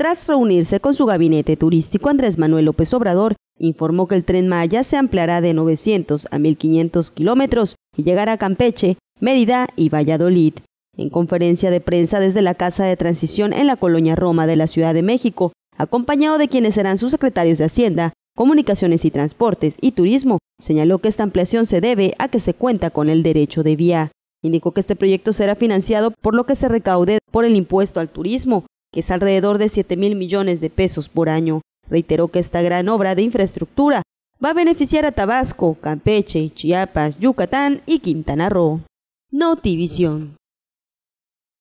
Tras reunirse con su gabinete turístico, Andrés Manuel López Obrador informó que el tren Maya se ampliará de 900 a 1.500 kilómetros y llegará a Campeche, Mérida y Valladolid. En conferencia de prensa desde la Casa de Transición en la Colonia Roma de la Ciudad de México, acompañado de quienes serán sus secretarios de Hacienda, Comunicaciones y Transportes y Turismo, señaló que esta ampliación se debe a que se cuenta con el derecho de vía. Indicó que este proyecto será financiado por lo que se recaude por el impuesto al turismo, que es alrededor de 7 mil millones de pesos por año. Reiteró que esta gran obra de infraestructura va a beneficiar a Tabasco, Campeche, Chiapas, Yucatán y Quintana Roo. Notivisión.